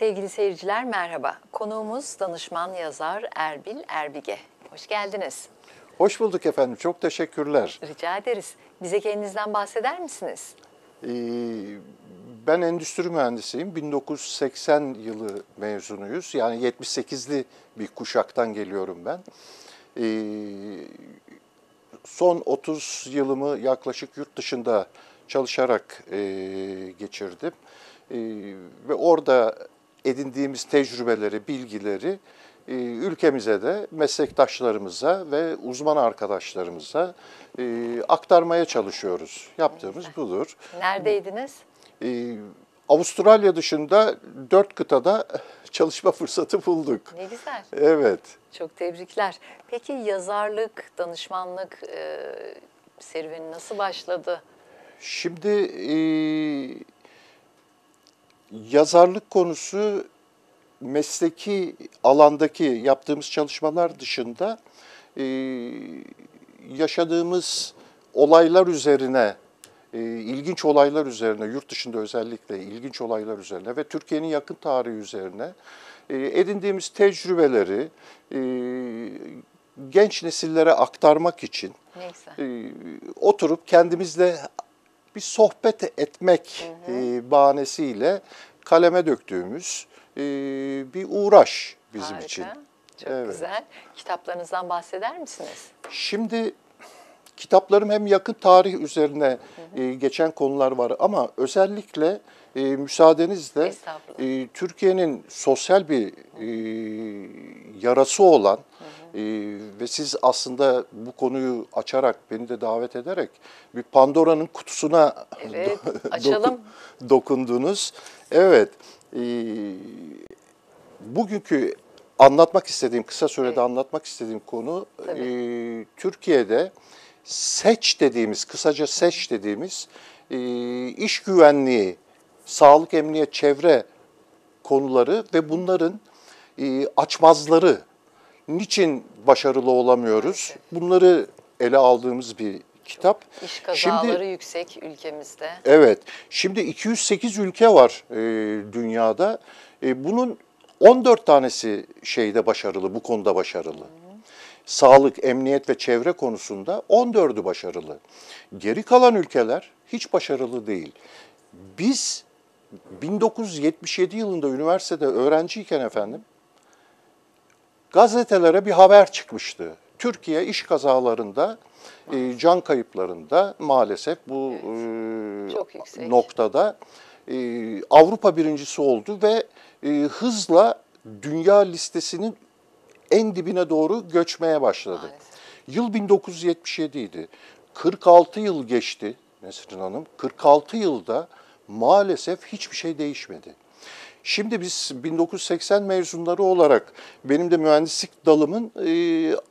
Sevgili seyirciler merhaba. Konuğumuz danışman yazar Erbil Erbige. Hoş geldiniz. Hoş bulduk efendim. Çok teşekkürler. Rica ederiz. Bize kendinizden bahseder misiniz? Ee, ben endüstri mühendisiyim. 1980 yılı mezunuyuz. Yani 78'li bir kuşaktan geliyorum ben. Ee, son 30 yılımı yaklaşık yurt dışında çalışarak e, geçirdim. E, ve orada edindiğimiz tecrübeleri, bilgileri e, ülkemize de meslektaşlarımıza ve uzman arkadaşlarımıza e, aktarmaya çalışıyoruz. Yaptığımız budur. Neredeydiniz? E, Avustralya dışında dört kıtada çalışma fırsatı bulduk. Ne güzel. Evet. Çok tebrikler. Peki yazarlık, danışmanlık serüveni nasıl başladı? Şimdi e, Yazarlık konusu mesleki alandaki yaptığımız çalışmalar dışında e, yaşadığımız olaylar üzerine, e, ilginç olaylar üzerine, yurt dışında özellikle ilginç olaylar üzerine ve Türkiye'nin yakın tarihi üzerine e, edindiğimiz tecrübeleri e, genç nesillere aktarmak için Neyse. E, oturup kendimizle bir sohbet etmek hı hı. E, bahanesiyle kaleme döktüğümüz e, bir uğraş bizim Harika. için. Çok evet. güzel. Kitaplarınızdan bahseder misiniz? Şimdi kitaplarım hem yakın tarih üzerine hı hı. E, geçen konular var ama özellikle müsaadenizle Türkiye'nin sosyal bir yarası olan ee, ve siz aslında bu konuyu açarak, beni de davet ederek bir Pandora'nın kutusuna evet, do açalım. dokundunuz. Evet, e, bugünkü anlatmak istediğim, kısa sürede evet. anlatmak istediğim konu e, Türkiye'de seç dediğimiz, kısaca seç dediğimiz e, iş güvenliği, sağlık, emniyet, çevre konuları ve bunların e, açmazları Niçin başarılı olamıyoruz? Bunları ele aldığımız bir kitap. İş kazaları şimdi, yüksek ülkemizde. Evet. Şimdi 208 ülke var e, dünyada. E, bunun 14 tanesi şeyde başarılı, bu konuda başarılı. hı. Sağlık, emniyet ve çevre konusunda 14'ü başarılı. Geri kalan ülkeler hiç başarılı değil. Biz 1977 yılında üniversitede öğrenciyken efendim gazetelere bir haber çıkmıştı. Türkiye iş kazalarında e, can kayıplarında maalesef bu evet, e, noktada e, Avrupa birincisi oldu ve e, hızla dünya listesinin en dibine doğru göçmeye başladı. Maalesef. Yıl 1977 idi. 46 yıl geçti Nesrin Hanım. 46 yılda maalesef hiçbir şey değişmedi. Şimdi biz 1980 mezunları olarak benim de mühendislik dalımın e,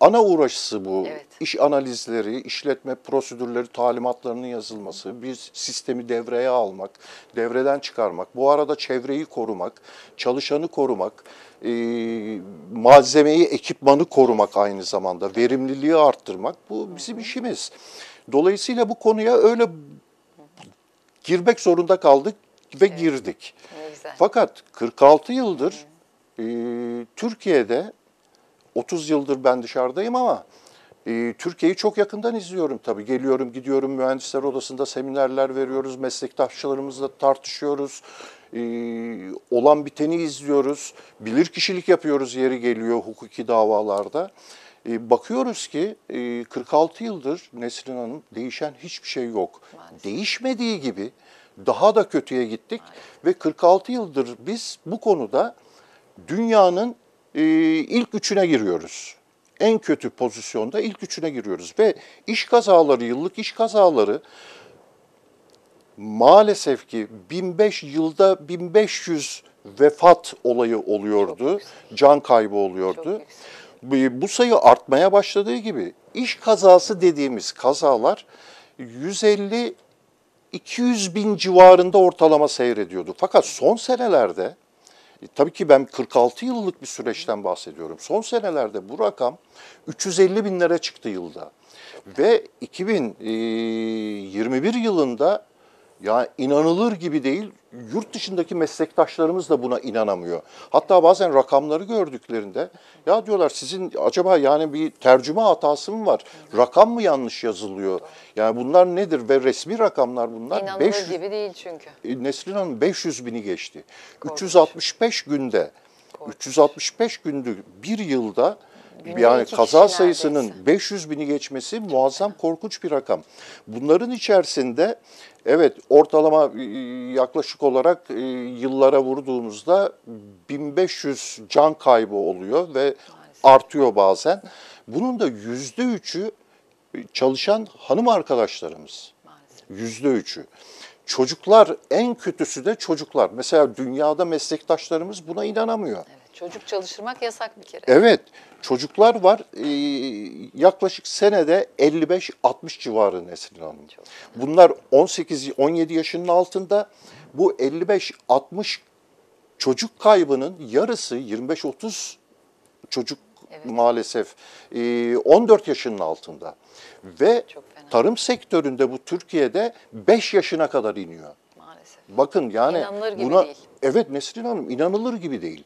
ana uğraşısı bu. Evet. İş analizleri, işletme prosedürleri, talimatlarının yazılması, bir sistemi devreye almak, devreden çıkarmak, bu arada çevreyi korumak, çalışanı korumak, e, malzemeyi, ekipmanı korumak aynı zamanda, verimliliği arttırmak bu bizim işimiz. Dolayısıyla bu konuya öyle girmek zorunda kaldık ve evet. girdik. Evet güzel. Fakat 46 yıldır e, Türkiye'de 30 yıldır ben dışarıdayım ama e, Türkiye'yi çok yakından izliyorum tabii. Geliyorum, gidiyorum mühendisler odasında seminerler veriyoruz, meslektaşlarımızla tartışıyoruz. E, olan biteni izliyoruz. Bilir kişilik yapıyoruz yeri geliyor hukuki davalarda. E, bakıyoruz ki e, 46 yıldır Nesrin Hanım değişen hiçbir şey yok. Maalesef. Değişmediği gibi daha da kötüye gittik ve 46 yıldır biz bu konuda dünyanın e, ilk üçüne giriyoruz. En kötü pozisyonda ilk üçüne giriyoruz ve iş kazaları, yıllık iş kazaları maalesef ki 1005 yılda 1500 vefat olayı oluyordu, can kaybı oluyordu. Bu sayı artmaya başladığı gibi iş kazası dediğimiz kazalar 150 200 bin civarında ortalama seyrediyordu. Fakat son senelerde e, Tabii ki ben 46 yıllık bir süreçten bahsediyorum. Son senelerde bu rakam 350 binlere çıktı yılda. Ve 2021 e, yılında ya inanılır gibi değil. Yurt dışındaki meslektaşlarımız da buna inanamıyor. Hatta bazen rakamları gördüklerinde ya diyorlar sizin acaba yani bir tercüme hatası mı var? Rakam mı yanlış yazılıyor? Yani bunlar nedir ve resmi rakamlar bunlar. İnanılır 500, gibi değil çünkü. E, Nesrin Hanım 500 bini geçti. Korkunç. 365 günde, Korkunç. 365 gündü bir yılda Günde yani kaza sayısının 500 bini geçmesi muazzam korkunç bir rakam. Bunların içerisinde evet ortalama ıı, yaklaşık olarak ıı, yıllara vurduğumuzda 1500 can kaybı oluyor ve artıyor bazen. Bunun da yüzde üçü ıı, çalışan hanım arkadaşlarımız. Yüzde üçü. Çocuklar en kötüsü de çocuklar. Mesela dünyada meslektaşlarımız buna inanamıyor. Evet. Çocuk çalıştırmak yasak bir kere. Evet. Çocuklar var e, yaklaşık senede 55-60 civarı Nesrin Hanım. Bunlar 18-17 yaşının altında. Bu 55-60 çocuk kaybının yarısı 25-30 çocuk evet. maalesef e, ee, 14 yaşının altında. Ve tarım sektöründe bu Türkiye'de 5 yaşına kadar iniyor. Bakın yani İnanılır gibi buna değil. evet Nesrin Hanım inanılır gibi değil.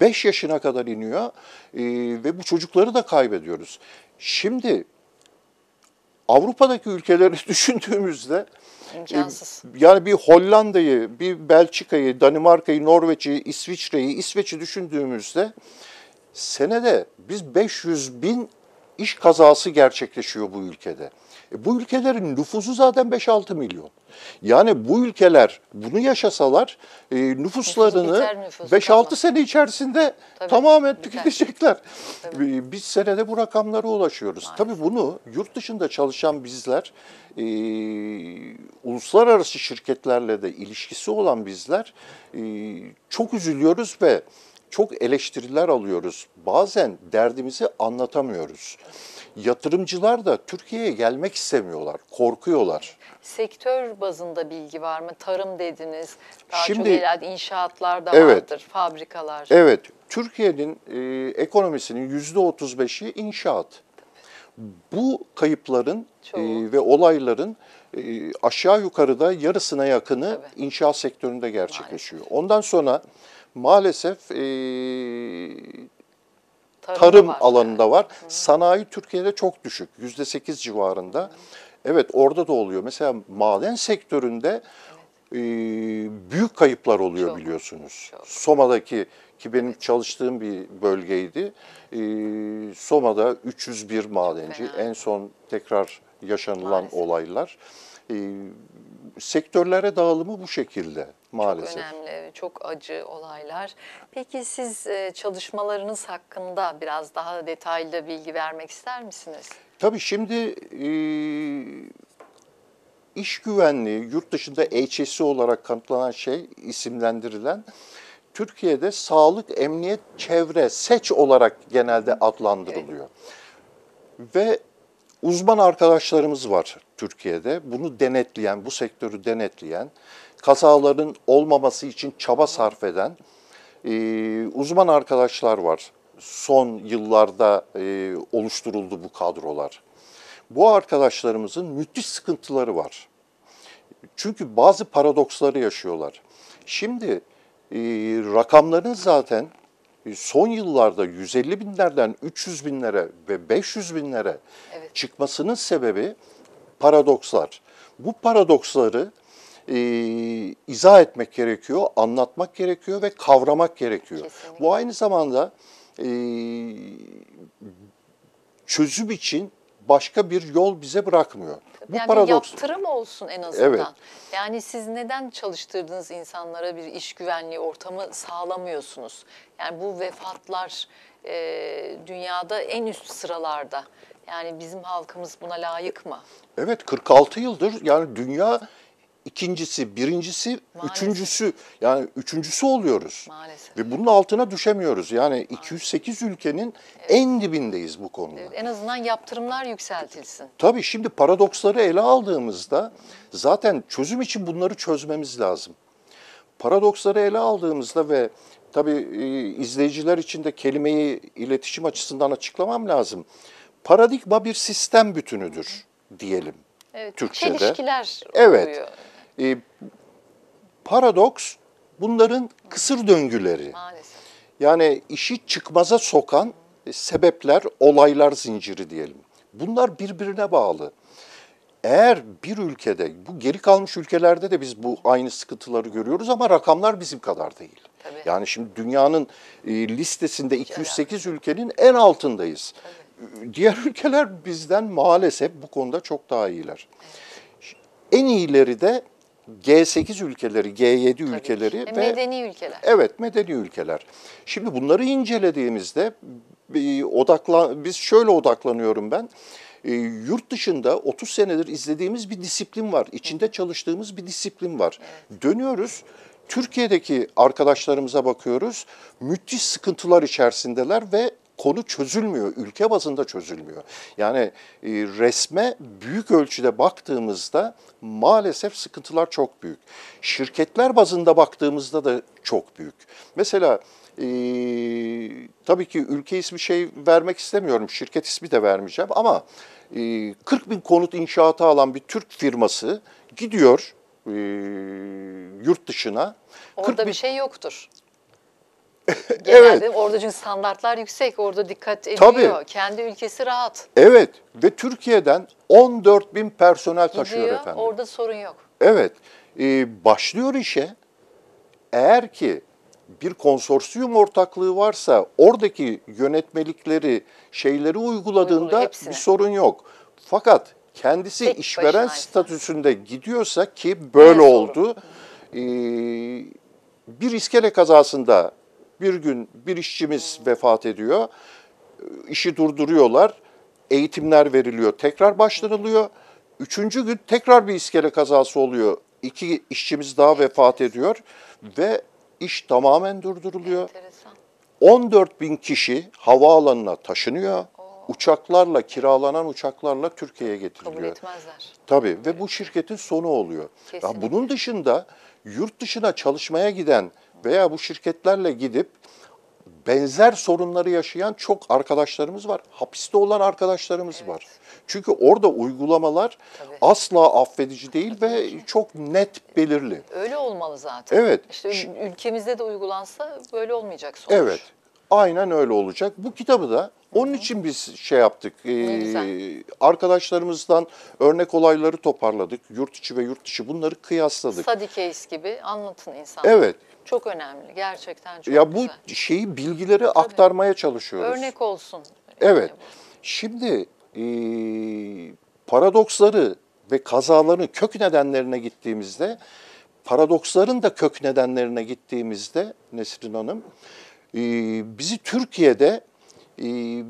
5 yaşına kadar iniyor e, ve bu çocukları da kaybediyoruz. Şimdi Avrupa'daki ülkeleri düşündüğümüzde E, yani bir Hollanda'yı, bir Belçika'yı, Danimarka'yı, Norveç'i, İsviçre'yi, İsveç'i düşündüğümüzde senede biz 500 bin iş kazası gerçekleşiyor bu ülkede. E, bu ülkelerin nüfusu zaten 5-6 milyon. Yani bu ülkeler bunu yaşasalar e, nüfuslarını nüfus 5-6 tamam. sene içerisinde Tabii, tamamen tüketecekler. Tabii. E, biz senede bu rakamlara ulaşıyoruz. Maalesef. Tabii bunu yurt dışında çalışan bizler, e, uluslararası şirketlerle de ilişkisi olan bizler e, çok üzülüyoruz ve çok eleştiriler alıyoruz. Bazen derdimizi anlatamıyoruz. Yatırımcılar da Türkiye'ye gelmek istemiyorlar, korkuyorlar. Sektör bazında bilgi var mı? Tarım dediniz, daha Şimdi, çok herhalde inşaatlarda evet, vardır, fabrikalar. Evet, Türkiye'nin e, ekonomisinin %35'i inşaat. Bu kayıpların e, ve olayların e, aşağı yukarıda yarısına yakını Tabii. inşaat sektöründe gerçekleşiyor. Maalesef. Ondan sonra maalesef e, tarım, var alanında yani. var. Hı. Sanayi Türkiye'de çok düşük. Yüzde sekiz civarında. Hı. Evet orada da oluyor. Mesela maden sektöründe e, büyük kayıplar oluyor çok, biliyorsunuz. Çok. Soma'daki ki benim çalıştığım bir bölgeydi. E, Soma'da 301 madenci en son tekrar yaşanılan Maalesef. olaylar. E, sektörlere dağılımı bu şekilde maalesef. Çok önemli, çok acı olaylar. Peki siz e, çalışmalarınız hakkında biraz daha detaylı bilgi vermek ister misiniz? Tabii şimdi e, iş güvenliği, yurt dışında HSE olarak kanıtlanan şey, isimlendirilen, Türkiye'de sağlık, emniyet, çevre, seç olarak genelde adlandırılıyor. Evet. Ve Uzman arkadaşlarımız var Türkiye'de. Bunu denetleyen, bu sektörü denetleyen, kazaların olmaması için çaba sarf eden e, uzman arkadaşlar var. Son yıllarda e, oluşturuldu bu kadrolar. Bu arkadaşlarımızın müthiş sıkıntıları var. Çünkü bazı paradoksları yaşıyorlar. Şimdi e, rakamların zaten son yıllarda 150 binlerden 300 binlere ve 500 binlere evet. çıkmasının sebebi paradokslar. Bu paradoksları e, izah etmek gerekiyor, anlatmak gerekiyor ve kavramak gerekiyor. Kesinlikle. Bu aynı zamanda e, çözüm için başka bir yol bize bırakmıyor. Bu yani paradoks. bir yaptırım olsun en azından. Evet. Yani siz neden çalıştırdığınız insanlara bir iş güvenliği ortamı sağlamıyorsunuz? Yani bu vefatlar e, dünyada en üst sıralarda. Yani bizim halkımız buna layık mı? Evet 46 yıldır yani dünya ikincisi, birincisi, Maalesef. üçüncüsü yani üçüncüsü oluyoruz. Maalesef. Ve bunun altına düşemiyoruz. Yani Maalesef. 208 ülkenin evet. en dibindeyiz bu konuda. Evet, en azından yaptırımlar yükseltilsin. Tabii şimdi paradoksları ele aldığımızda zaten çözüm için bunları çözmemiz lazım. Paradoksları ele aldığımızda ve tabii e, izleyiciler için de kelimeyi iletişim açısından açıklamam lazım. Paradigma bir sistem bütünüdür diyelim. Evet, Türkçe'de. Çelişkiler oluyor. Evet. E, paradoks bunların kısır döngüleri. Maalesef. Yani işi çıkmaza sokan e, sebepler, olaylar zinciri diyelim. Bunlar birbirine bağlı. Eğer bir ülkede, bu geri kalmış ülkelerde de biz bu aynı sıkıntıları görüyoruz ama rakamlar bizim kadar değil. Tabii. Yani şimdi dünyanın e, listesinde 208 ülkenin en altındayız. Tabii. Diğer ülkeler bizden maalesef bu konuda çok daha iyiler. En iyileri de G8 ülkeleri, G7 Tabii ülkeleri e, ve medeni ülkeler. Evet, medeni ülkeler. Şimdi bunları incelediğimizde bir odaklan biz şöyle odaklanıyorum ben. E, yurt dışında 30 senedir izlediğimiz bir disiplin var. İçinde çalıştığımız bir disiplin var. Evet. Dönüyoruz. Türkiye'deki arkadaşlarımıza bakıyoruz. Müthiş sıkıntılar içerisindeler ve konu çözülmüyor. Ülke bazında çözülmüyor. Yani e, resme büyük ölçüde baktığımızda maalesef sıkıntılar çok büyük. Şirketler bazında baktığımızda da çok büyük. Mesela e, tabii ki ülke ismi şey vermek istemiyorum, şirket ismi de vermeyeceğim ama e, 40 bin konut inşaata alan bir Türk firması gidiyor e, yurt dışına. Orada bin, bir şey yoktur evet. Orada çünkü standartlar yüksek. Orada dikkat ediyor, Tabii. Kendi ülkesi rahat. Evet. Ve Türkiye'den 14 bin personel Gidiyor, taşıyor efendim. Orada sorun yok. Evet. Ee, başlıyor işe. Eğer ki bir konsorsiyum ortaklığı varsa oradaki yönetmelikleri, şeyleri uyguladığında Uygulu, bir sorun yok. Fakat kendisi Tek işveren statüsünde gidiyorsa ki böyle ne oldu. Ee, bir iskele kazasında bir gün bir işçimiz vefat ediyor. İşi durduruyorlar. Eğitimler veriliyor. Tekrar başlanılıyor. Üçüncü gün tekrar bir iskele kazası oluyor. İki işçimiz daha vefat ediyor ve iş tamamen durduruluyor. 14 bin kişi havaalanına taşınıyor. Uçaklarla, kiralanan uçaklarla Türkiye'ye getiriliyor. Kabul etmezler. Tabii ve bu şirketin sonu oluyor. Ya bunun dışında yurt dışına çalışmaya giden veya bu şirketlerle gidip benzer sorunları yaşayan çok arkadaşlarımız var. Hapiste olan arkadaşlarımız evet. var. Çünkü orada uygulamalar Tabii. asla affedici değil Tabii. ve çok net belirli. Öyle olmalı zaten. Evet. İşte ülkemizde de uygulansa böyle olmayacak sonuç. Evet. Aynen öyle olacak. Bu kitabı da onun için biz şey yaptık. E, arkadaşlarımızdan örnek olayları toparladık. Yurt içi ve yurt dışı bunları kıyasladık. Study case gibi anlatın insanlara. Evet. Çok önemli. Gerçekten çok Ya bu güzel. şeyi bilgileri Tabii. aktarmaya çalışıyoruz. Örnek olsun. Evet. Şimdi e, paradoksları ve kazaların kök nedenlerine gittiğimizde paradoksların da kök nedenlerine gittiğimizde Nesrin Hanım e, bizi Türkiye'de e,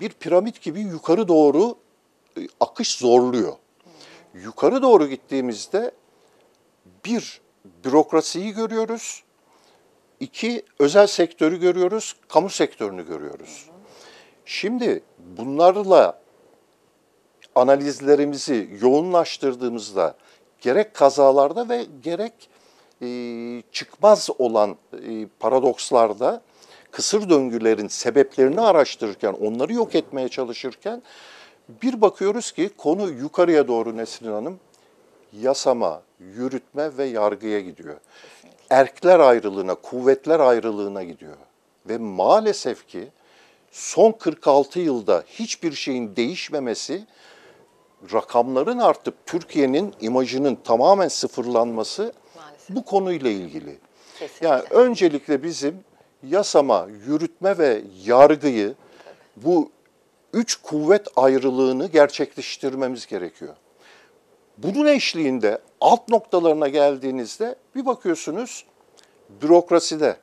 bir piramit gibi yukarı doğru e, akış zorluyor. Yukarı doğru gittiğimizde bir bürokrasiyi görüyoruz, iki özel sektörü görüyoruz, kamu sektörünü görüyoruz. Şimdi bunlarla analizlerimizi yoğunlaştırdığımızda gerek kazalarda ve gerek e, çıkmaz olan e, paradokslarda kısır döngülerin sebeplerini araştırırken, onları yok etmeye çalışırken bir bakıyoruz ki konu yukarıya doğru Nesrin Hanım yasama, yürütme ve yargıya gidiyor. Erkler ayrılığına, kuvvetler ayrılığına gidiyor. Ve maalesef ki son 46 yılda hiçbir şeyin değişmemesi rakamların artıp Türkiye'nin imajının tamamen sıfırlanması Maalesef. bu konuyla ilgili. Kesinlikle. Yani öncelikle bizim yasama, yürütme ve yargıyı bu üç kuvvet ayrılığını gerçekleştirmemiz gerekiyor. Bunun eşliğinde alt noktalarına geldiğinizde bir bakıyorsunuz bürokraside,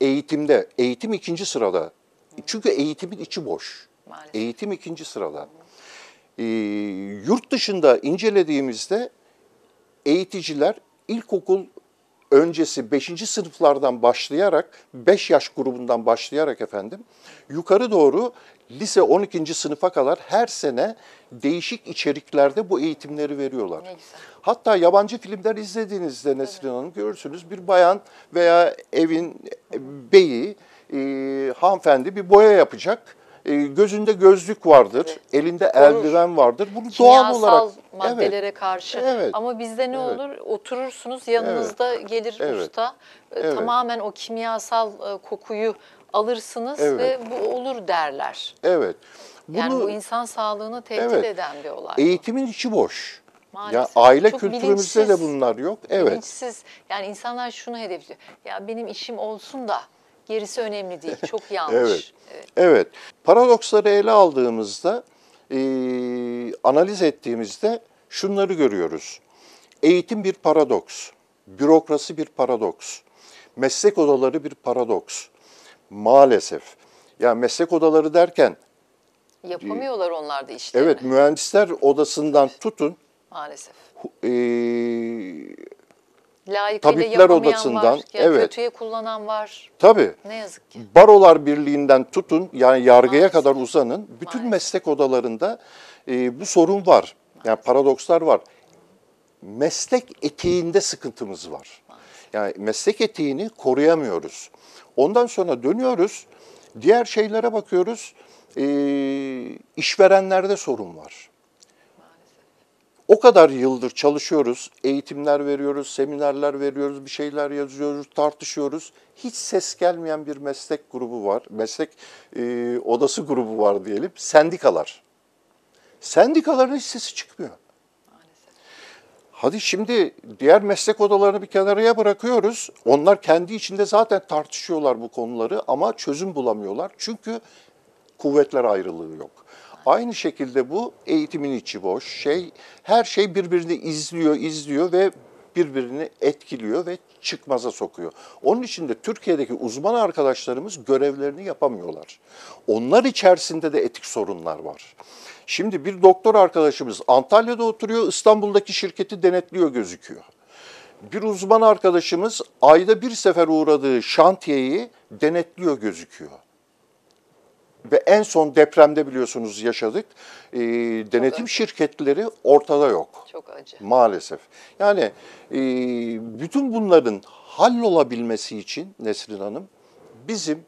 eğitimde, eğitim ikinci sırada. Çünkü eğitimin içi boş. Maalesef. Eğitim ikinci sırada. Ee, yurt dışında incelediğimizde eğiticiler ilkokul öncesi 5. sınıflardan başlayarak 5 yaş grubundan başlayarak efendim yukarı doğru lise 12. sınıfa kadar her sene değişik içeriklerde bu eğitimleri veriyorlar. Hatta yabancı filmler izlediğinizde Nesrin evet. Hanım görürsünüz bir bayan veya evin e, beyi e, hanımefendi bir boya yapacak e, gözünde gözlük vardır, evet. elinde Korur. eldiven vardır. Bunu Kimyasal doğal olarak maddelere evet. karşı. Evet. Ama bizde ne evet. olur? Oturursunuz yanınızda evet. gelir evet. usta. E, evet. Tamamen o kimyasal e, kokuyu alırsınız evet. ve bu olur derler. Evet. Bunu, yani bu insan sağlığını tehdit evet. eden bir olay. Eğitimin bu. içi boş. Maalesef. Ya aile Çok kültürümüzde de bunlar yok. Evet. Bilinçsiz. Yani insanlar şunu hedefliyor. Ya benim işim olsun da gerisi önemli değil. Çok yanlış. evet. evet. Evet. Paradoksları ele aldığımızda, e, analiz ettiğimizde şunları görüyoruz. Eğitim bir paradoks, bürokrasi bir paradoks, meslek odaları bir paradoks. Maalesef. Yani meslek odaları derken yapamıyorlar onlar da işlerini. Evet, mühendisler odasından tutun maalesef. E, Layıkıyla Tabipler Odası'ndan var, ya evet. kötüye kullanan var. Tabii. Ne yazık ki. Barolar Birliği'nden tutun yani yargıya Maalesef. kadar uzanın. Bütün Maalesef. meslek odalarında e, bu sorun var. Yani paradokslar var. Meslek eteğinde sıkıntımız var. Maalesef. Yani meslek eteğini koruyamıyoruz. Ondan sonra dönüyoruz. Diğer şeylere bakıyoruz. E, işverenlerde sorun var. O kadar yıldır çalışıyoruz, eğitimler veriyoruz, seminerler veriyoruz, bir şeyler yazıyoruz, tartışıyoruz. Hiç ses gelmeyen bir meslek grubu var, meslek e, odası grubu var diyelim, sendikalar. Sendikaların hiç sesi çıkmıyor. Hadi şimdi diğer meslek odalarını bir kenarıya bırakıyoruz. Onlar kendi içinde zaten tartışıyorlar bu konuları ama çözüm bulamıyorlar. Çünkü kuvvetler ayrılığı yok. Aynı şekilde bu eğitimin içi boş şey. Her şey birbirini izliyor, izliyor ve birbirini etkiliyor ve çıkmaza sokuyor. Onun için de Türkiye'deki uzman arkadaşlarımız görevlerini yapamıyorlar. Onlar içerisinde de etik sorunlar var. Şimdi bir doktor arkadaşımız Antalya'da oturuyor, İstanbul'daki şirketi denetliyor gözüküyor. Bir uzman arkadaşımız ayda bir sefer uğradığı şantiyeyi denetliyor gözüküyor ve en son depremde biliyorsunuz yaşadık. E, denetim acı. şirketleri ortada yok. Çok acı. Maalesef. Yani e, bütün bunların hallolabilmesi için Nesrin Hanım bizim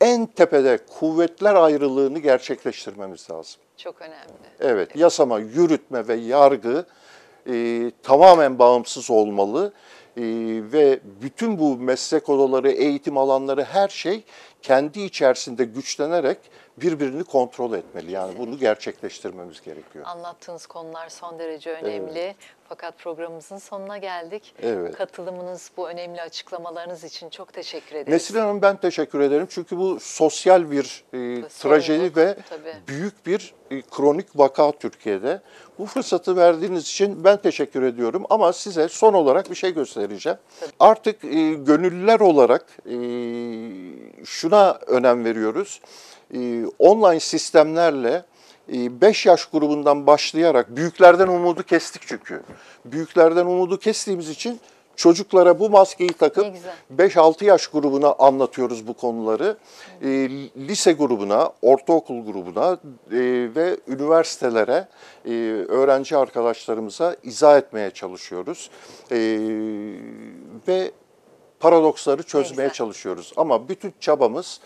en tepede kuvvetler ayrılığını gerçekleştirmemiz lazım. Çok önemli. Evet, yasama, yürütme ve yargı e, tamamen bağımsız olmalı e, ve bütün bu meslek odaları, eğitim alanları her şey kendi içerisinde güçlenerek birbirini kontrol etmeli. Yani bunu gerçekleştirmemiz gerekiyor. Anlattığınız konular son derece önemli. Evet. Fakat programımızın sonuna geldik. Evet. Katılımınız, bu önemli açıklamalarınız için çok teşekkür ederim. Nesrin Hanım ben teşekkür ederim. Çünkü bu sosyal bir e, trajedi ve tabii. büyük bir e, kronik vaka Türkiye'de. Bu fırsatı verdiğiniz için ben teşekkür ediyorum. Ama size son olarak bir şey göstereceğim. Tabii. Artık e, gönüllüler olarak e, şu şuna önem veriyoruz. Ee, online sistemlerle 5 e, yaş grubundan başlayarak büyüklerden umudu kestik çünkü. Büyüklerden umudu kestiğimiz için çocuklara bu maskeyi takıp 5-6 yaş grubuna anlatıyoruz bu konuları. Ee, lise grubuna, ortaokul grubuna e, ve üniversitelere e, öğrenci arkadaşlarımıza izah etmeye çalışıyoruz. Ee, ve paradoksları çözmeye çalışıyoruz. Ama bütün çabamız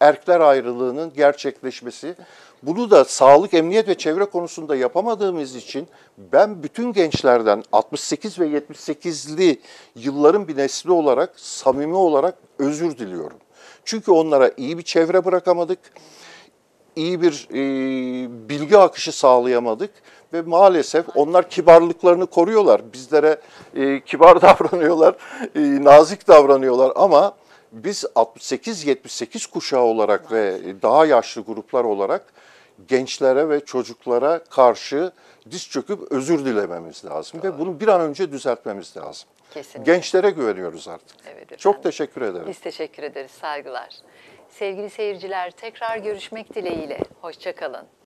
erkler ayrılığının gerçekleşmesi. Bunu da sağlık, emniyet ve çevre konusunda yapamadığımız için ben bütün gençlerden 68 ve 78'li yılların bir nesli olarak samimi olarak özür diliyorum. Çünkü onlara iyi bir çevre bırakamadık, iyi bir e, bilgi akışı sağlayamadık ve maalesef onlar kibarlıklarını koruyorlar. Bizlere e, kibar davranıyorlar, e, nazik davranıyorlar ama biz 68-78 kuşağı olarak ve daha yaşlı gruplar olarak gençlere ve çocuklara karşı diz çöküp özür dilememiz lazım Doğru. ve bunu bir an önce düzeltmemiz lazım. Kesinlikle. Gençlere güveniyoruz artık. Evet, Çok teşekkür ederim. Biz teşekkür ederiz. Saygılar. Sevgili seyirciler tekrar görüşmek dileğiyle. Hoşçakalın.